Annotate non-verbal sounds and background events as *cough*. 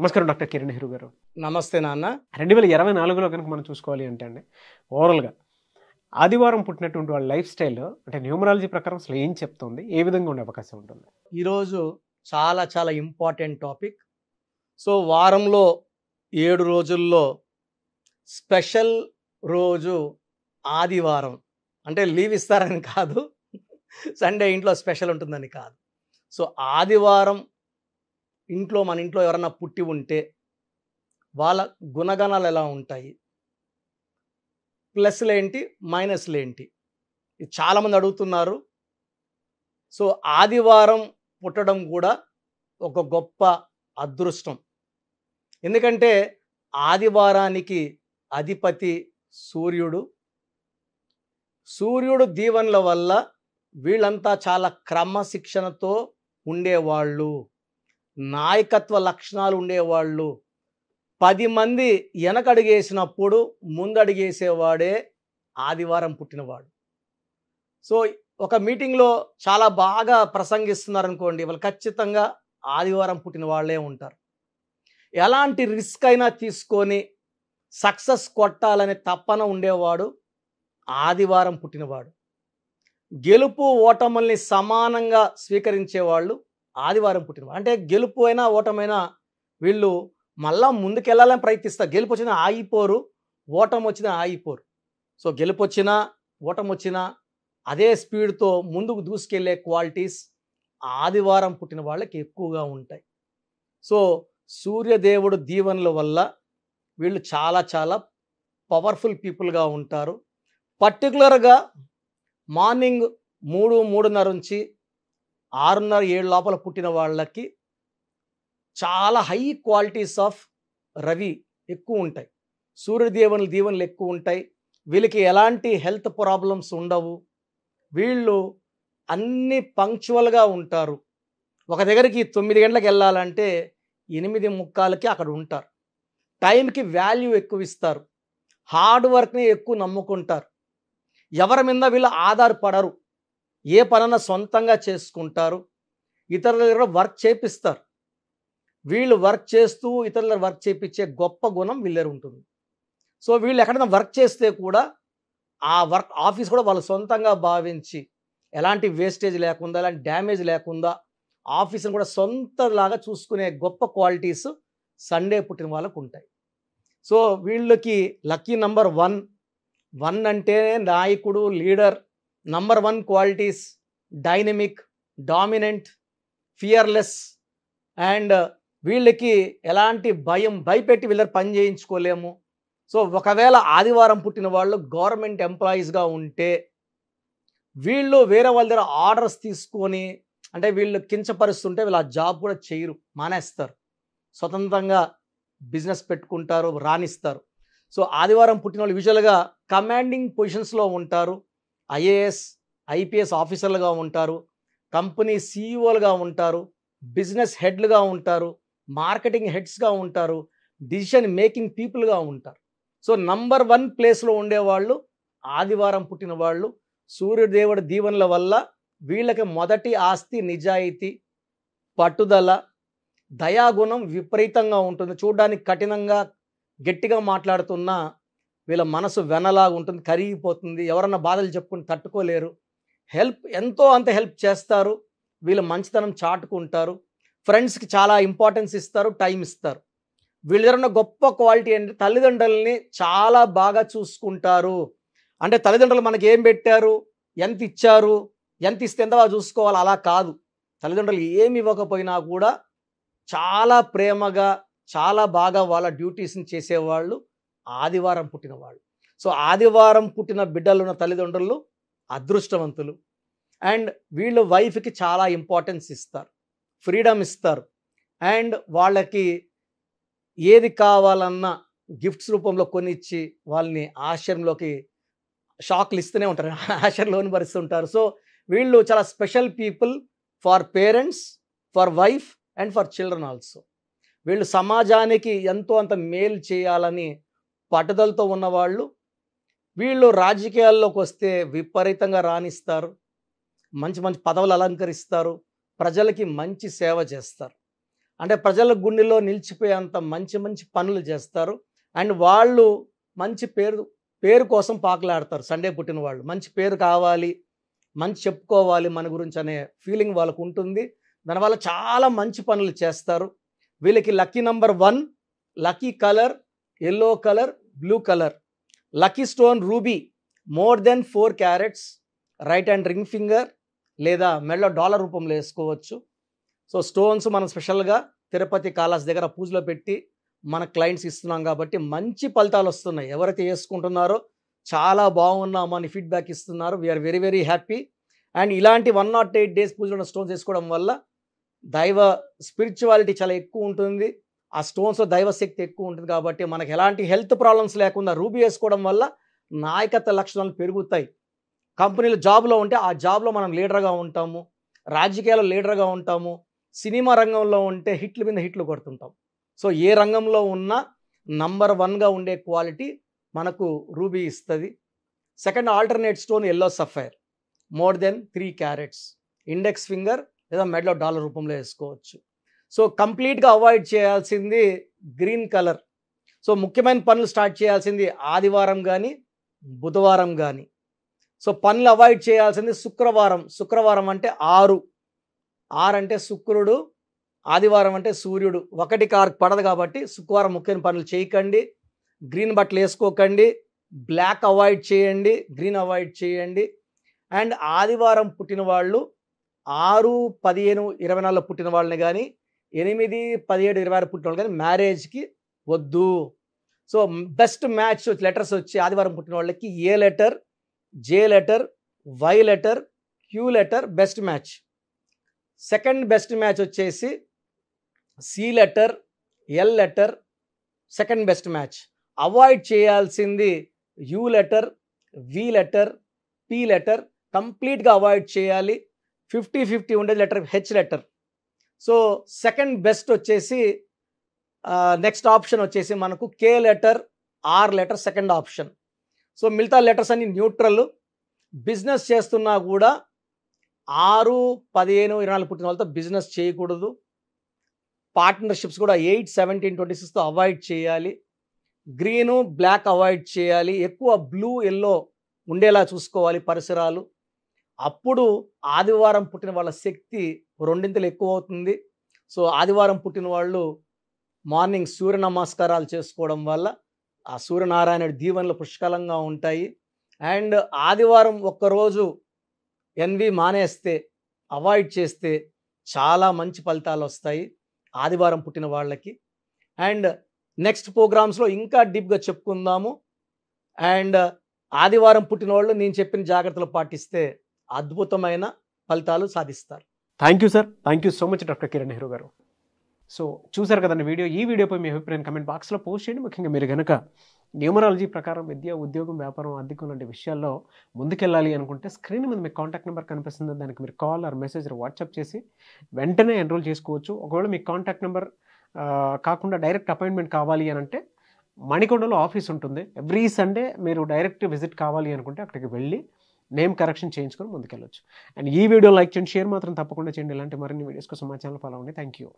నమస్కారం డాక్టర్ కిరణ్ నెహ్రూ గారు నమస్తే నాన్న రెండు వేల ఇరవై నాలుగులో కనుక మనం చూసుకోవాలి అంటే అండి ఓవరాల్గా ఆదివారం పుట్టినటువంటి వాళ్ళ లైఫ్ స్టైల్ అంటే న్యూమరాలజీ ప్రకారం అసలు ఏం చెప్తుంది ఏ విధంగా ఉండే అవకాశం ఉంటుంది ఈరోజు చాలా చాలా ఇంపార్టెంట్ టాపిక్ సో వారంలో ఏడు రోజుల్లో స్పెషల్ రోజు ఆదివారం అంటే లీవ్ ఇస్తారని కాదు సండే ఇంట్లో స్పెషల్ ఉంటుందని కాదు సో ఆదివారం ఇంట్లో మన ఇంట్లో ఎవరన్నా పుట్టి ఉంటే వాళ్ళ గుణగణాలు ఎలా ఉంటాయి ప్లస్లు ఏంటి మైనస్లు ఏంటి ఇది చాలామంది అడుగుతున్నారు సో ఆదివారం పుట్టడం కూడా ఒక గొప్ప అదృష్టం ఎందుకంటే ఆదివారానికి అధిపతి సూర్యుడు సూర్యుడు దీవెనల వల్ల వీళ్ళంతా చాలా క్రమశిక్షణతో ఉండేవాళ్ళు నాయకత్వ లక్షణాలు ఉండేవాళ్ళు పది మంది వెనకడుగేసినప్పుడు ముందడుగేసేవాడే ఆదివారం పుట్టినవాడు సో ఒక మీటింగ్లో చాలా బాగా ప్రసంగిస్తున్నారనుకోండి వాళ్ళు ఖచ్చితంగా ఆదివారం పుట్టిన వాళ్ళే ఉంటారు ఎలాంటి రిస్క్ అయినా తీసుకొని సక్సెస్ కొట్టాలనే తప్పన ఉండేవాడు ఆదివారం పుట్టినవాడు గెలుపు ఓటముల్ని సమానంగా స్వీకరించేవాళ్ళు ఆదివారం పుట్టిన అంటే గెలుపు అయినా ఓటమైనా వీళ్ళు మళ్ళా ముందుకెళ్ళాలని ప్రయత్నిస్తారు గెలుపు వచ్చినా ఆగిపోరు ఓటం వచ్చినా ఆగిపోరు సో గెలుపు వచ్చినా ఓటం వచ్చినా అదే స్పీడ్తో ముందుకు దూసుకెళ్లే క్వాలిటీస్ ఆదివారం పుట్టిన వాళ్ళకి ఎక్కువగా ఉంటాయి సో సూర్యదేవుడు దీవెనల వల్ల వీళ్ళు చాలా చాలా పవర్ఫుల్ పీపుల్గా ఉంటారు పర్టికులర్గా మార్నింగ్ మూడు మూడున్నర నుంచి ఆరున్నర ఏడు లోపల పుట్టిన వాళ్ళకి చాలా హై క్వాలిటీస్ ఆఫ్ రవి ఎక్కువ ఉంటాయి సూర్యదేవుని దీవెనలు ఎక్కువ ఉంటాయి వీళ్ళకి ఎలాంటి హెల్త్ ప్రాబ్లమ్స్ ఉండవు వీళ్ళు అన్ని పంక్చువల్గా ఉంటారు ఒక దగ్గరికి తొమ్మిది గంటలకు వెళ్ళాలంటే ఎనిమిది ముక్కాలకి అక్కడ ఉంటారు టైంకి వాల్యూ ఎక్కువ ఇస్తారు హార్డ్ వర్క్ని ఎక్కువ నమ్ముకుంటారు ఎవరి మీద వీళ్ళు ఆధారపడరు ఏ పనన్నా సొంతంగా చేసుకుంటారు ఇతరుల దగ్గర వర్క్ చేపిస్తారు వీళ్ళు వర్క్ చేస్తూ ఇతరుల వర్క్ చేపించే గొప్ప గుణం వీళ్ళే ఉంటుంది సో వీళ్ళు ఎక్కడైనా వర్క్ చేస్తే కూడా ఆ వర్క్ ఆఫీస్ కూడా వాళ్ళు సొంతంగా భావించి ఎలాంటి వేస్టేజ్ లేకుండా ఎలాంటి డ్యామేజ్ లేకుండా ఆఫీస్ని కూడా సొంతలాగా చూసుకునే గొప్ప క్వాలిటీస్ సండే పుట్టిన వాళ్ళకు ఉంటాయి సో వీళ్ళకి లక్కీ నంబర్ వన్ వన్ అంటే నాయకుడు leader number one qualities dynamic dominant fearless and వీళ్ళకి ఎలాంటి భయం భయపెట్టి వీళ్ళని పని చేయించుకోలేము సో ఒకవేళ ఆదివారం పుట్టిన వాళ్ళు గవర్నమెంట్ ఎంప్లాయీస్గా ఉంటే వీళ్ళు వేరే వాళ్ళ దగ్గర ఆర్డర్స్ తీసుకొని అంటే వీళ్ళు కించపరుస్తుంటే వీళ్ళు ఆ జాబ్ కూడా చేయరు మానేస్తారు స్వతంత్రంగా బిజినెస్ పెట్టుకుంటారు రాణిస్తారు సో ఆదివారం పుట్టిన వాళ్ళు యూజువల్గా కమాండింగ్ పొజిషన్స్లో ఉంటారు ఐఏఎస్ ఐపీఎస్ ఆఫీసర్లుగా ఉంటారు కంపెనీ సీఈఓలుగా ఉంటారు బిజినెస్ హెడ్లుగా ఉంటారు మార్కెటింగ్ హెడ్స్గా ఉంటారు డిసిషన్ మేకింగ్ పీపుల్గా ఉంటారు సో నంబర్ వన్ ప్లేస్లో ఉండేవాళ్ళు ఆదివారం పుట్టిన వాళ్ళు సూర్యదేవుడి దీవెనల వల్ల వీళ్ళకి మొదటి ఆస్తి నిజాయితీ పట్టుదల దయాగుణం విపరీతంగా ఉంటుంది చూడడానికి కఠినంగా గట్టిగా మాట్లాడుతున్నా వీళ్ళ మనసు వెనలాగా ఉంటుంది కరిగిపోతుంది ఎవరన్నా బాధలు చెప్పుకుని తట్టుకోలేరు హెల్ప్ ఎంతో అంత హెల్ప్ చేస్తారు వీళ్ళ మంచితనం చాటుకుంటారు ఫ్రెండ్స్కి చాలా ఇంపార్టెన్స్ ఇస్తారు టైం ఇస్తారు వీళ్ళిద్దరున్న గొప్ప క్వాలిటీ అంటే తల్లిదండ్రులని చాలా బాగా చూసుకుంటారు అంటే తల్లిదండ్రులు మనకి ఏం పెట్టారు ఎంత ఇచ్చారు ఎంత ఇస్తే ఎంత చూసుకోవాలి అలా కాదు తల్లిదండ్రులు ఏమి ఇవ్వకపోయినా కూడా చాలా ప్రేమగా చాలా బాగా వాళ్ళ డ్యూటీస్ని చేసేవాళ్ళు ఆదివారం పుట్టినవాడు సో ఆదివారం పుట్టిన బిడ్డలు ఉన్న తల్లిదండ్రులు అదృష్టవంతులు అండ్ వీళ్ళు వైఫ్కి చాలా ఇంపార్టెన్స్ ఇస్తారు ఫ్రీడమ్ ఇస్తారు అండ్ వాళ్ళకి ఏది కావాలన్నా గిఫ్ట్స్ రూపంలో కొని ఇచ్చి వాళ్ళని ఆశ్చర్యంలోకి షాక్లు ఇస్తూనే ఉంటారు *laughs* ఆశ్చర్యలోని భరిస్తుంటారు సో వీళ్ళు చాలా special people for parents for wife and for children also వీళ్ళు సమాజానికి ఎంతో అంత మేలు చేయాలని పట్టుదలతో ఉన్నవాళ్ళు వీళ్ళు రాజకీయాల్లోకి వస్తే విపరీతంగా రాణిస్తారు మంచి మంచి పదవులు అలంకరిస్తారు ప్రజలకి మంచి సేవ చేస్తారు అంటే ప్రజల గుండెలో నిలిచిపోయేంత మంచి మంచి పనులు చేస్తారు అండ్ వాళ్ళు మంచి పేరు పేరు కోసం పాకలాడతారు సండే పుట్టిన వాళ్ళు మంచి పేరు కావాలి మంచి చెప్పుకోవాలి మన గురించి అనే ఫీలింగ్ వాళ్ళకు ఉంటుంది దానివల్ల చాలా మంచి పనులు చేస్తారు వీళ్ళకి lucky number one lucky colour yellow colour blue colour lucky stone ruby more than four carats right and ring finger లేదా మెడలో డాలర్ రూపంలో వేసుకోవచ్చు సో స్టోన్స్ మనం స్పెషల్గా తిరుపతి కాలాస్ దగ్గర పూజలో పెట్టి మన క్లయింట్స్ ఇస్తున్నాం కాబట్టి మంచి ఫలితాలు వస్తున్నాయి ఎవరైతే వేసుకుంటున్నారో చాలా బాగున్నామని ఫీడ్బ్యాక్ ఇస్తున్నారు we're very very happy and ఇలాంటి వన్ నాట్ ఎయిట్ డేస్ పూజలో స్టోన్స్ వేసుకోవడం వల్ల దైవ స్పిరిచువాలిటీ చాలా ఎక్కువ ఉంటుంది ఆ స్టోన్స్లో దైవశక్తి ఎక్కువ ఉంటుంది కాబట్టి మనకు ఎలాంటి హెల్త్ ప్రాబ్లమ్స్ లేకుండా రూబీ వేసుకోవడం వల్ల నాయకత్వ లక్షణాలు పెరుగుతాయి కంపెనీలు జాబ్లో ఉంటే ఆ జాబ్లో మనం లీడర్గా ఉంటాము రాజకీయాల్లో లీడర్గా ఉంటాము సినిమా రంగంలో ఉంటే హిట్ల మీద హిట్లు కొడుతుంటాం సో ఏ రంగంలో ఉన్నా నంబర్ వన్గా ఉండే క్వాలిటీ మనకు రూబీ ఇస్తుంది second alternate stone yellow sapphire more than three carats index finger లేదా మెడలో డాలర్ రూపంలో వేసుకోవచ్చు సో కంప్లీట్గా అవాయిడ్ చేయాల్సింది గ్రీన్ కలర్ సో ముఖ్యమైన పనులు స్టార్ట్ చేయాల్సింది ఆదివారం కానీ బుధవారం కానీ సో పనులు అవాయిడ్ చేయాల్సింది శుక్రవారం శుక్రవారం అంటే ఆరు ఆరు అంటే శుక్రుడు ఆదివారం అంటే సూర్యుడు ఒకటి కారు పడదు కాబట్టి శుక్రవారం ముఖ్యమైన పనులు చేయకండి గ్రీన్ బట్టలు వేసుకోకండి బ్లాక్ అవాయిడ్ చేయండి గ్రీన్ అవాయిడ్ చేయండి అండ్ ఆదివారం పుట్టిన వాళ్ళు ఆరు పదిహేను ఇరవై నాలుగులో పుట్టిన వాళ్ళని కానీ ఎనిమిది పదిహేడు ఇరవై ఆరు పుట్టిన కానీ మ్యారేజ్కి వద్దు సో బెస్ట్ మ్యాచ్ లెటర్స్ వచ్చి ఆదివారం పుట్టిన వాళ్ళకి A letter J letter Y letter Q letter best match second best match వచ్చేసి C letter L letter second best match avoid చేయాల్సింది U letter V letter P letter కంప్లీట్గా avoid చేయాలి fifty fifty ఉండేది letter H letter so second best వచ్చేసి next option వచ్చేసి మనకు K letter R letter second option so మిగతా letters అన్ని neutral business చేస్తున్నా కూడా ఆరు పదిహేను ఇరవై నాలుగు పుట్టిన వాళ్ళతో బిజినెస్ చేయకూడదు పార్ట్నర్షిప్స్ కూడా ఎయిట్ సెవెంటీన్ ట్వంటీ సిక్స్తో అవాయిడ్ చేయాలి గ్రీను బ్లాక్ అవాయిడ్ చేయాలి ఎక్కువ బ్లూ ఎల్లో ఉండేలా చూసుకోవాలి పరిసరాలు అప్పుడు ఆదివారం పుట్టిన వాళ్ళ శక్తి రెండింతలు ఎక్కువ అవుతుంది సో ఆదివారం పుట్టిన వాళ్ళు మార్నింగ్ సూర్య నమస్కారాలు చేసుకోవడం వల్ల ఆ సూర్యనారాయణుడి దీవెనలు పుష్కలంగా ఉంటాయి అండ్ ఆదివారం ఒక్కరోజు ఎన్వి మానేస్తే అవాయిడ్ చేస్తే చాలా మంచి ఫలితాలు వస్తాయి ఆదివారం పుట్టిన వాళ్ళకి అండ్ నెక్స్ట్ ప్రోగ్రామ్స్లో ఇంకా డీప్గా చెప్పుకుందాము అండ్ ఆదివారం పుట్టిన వాళ్ళు నేను చెప్పిన జాగ్రత్తలు పాటిస్తే అద్భుతమైన ఫలితాలు సాధిస్తారు thank you sir thank you so much doctor Kiran Nehru garu so చూసారు కదండి వీడియో ఈ వీడియోపై మీ అభిప్రాయం కమెంట్ బాక్స్లో పోస్ట్ చేయండి ముఖ్యంగా మీరు కనుక న్యూమరాలజీ ప్రకారం విద్య ఉద్యోగం వ్యాపారం ఆర్థికం లాంటి విషయాల్లో ముందుకెళ్ళాలి అనుకుంటే స్క్రీన్ మీద మీ కాంటాక్ట్ నెంబర్ కనిపిస్తుంది దానికి మీరు కాల్ ఆర్ మెసేజ్ వాట్సాప్ చేసి వెంటనే ఎన్రోల్ చేసుకోవచ్చు ఒకవేళ మీ కాంటాక్ట్ నెంబర్ కాకుండా డైరెక్ట్ అపాయింట్మెంట్ కావాలి అని అంటే మణికొండలో ఆఫీస్ ఉంటుంది ఎవ్రీ సండే మీరు డైరెక్ట్ విజిట్ కావాలి అనుకుంటే అక్కడికి వెళ్ళి నేమ్ కరెక్షన్ చేయించుకొని ముందుకెళ్ళొచ్చు అండ్ ఈ వీడియో లైక్ చేయండి షేర్ మాత్రం తప్పకుండా చేయండి ఇలాంటి మరిన్ని వీడియోస్ కోసం మా ఛానల్ ఫాలో అవ్వండి థ్యాంక్ యూ